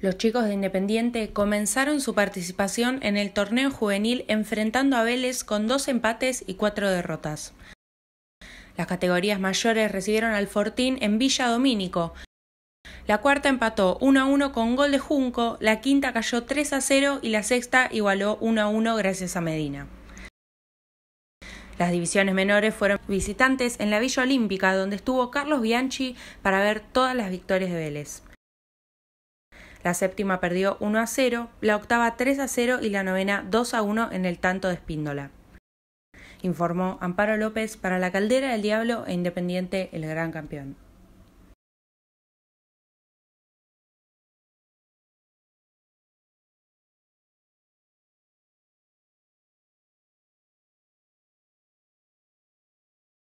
Los chicos de Independiente comenzaron su participación en el torneo juvenil enfrentando a Vélez con dos empates y cuatro derrotas. Las categorías mayores recibieron al Fortín en Villa Domínico. La cuarta empató 1 a 1 con gol de Junco, la quinta cayó 3 a 0 y la sexta igualó 1 a 1 gracias a Medina. Las divisiones menores fueron visitantes en la Villa Olímpica, donde estuvo Carlos Bianchi para ver todas las victorias de Vélez. La séptima perdió 1 a 0, la octava 3 a 0 y la novena 2 a 1 en el tanto de Espíndola. Informó Amparo López para la Caldera del Diablo e Independiente, el gran campeón.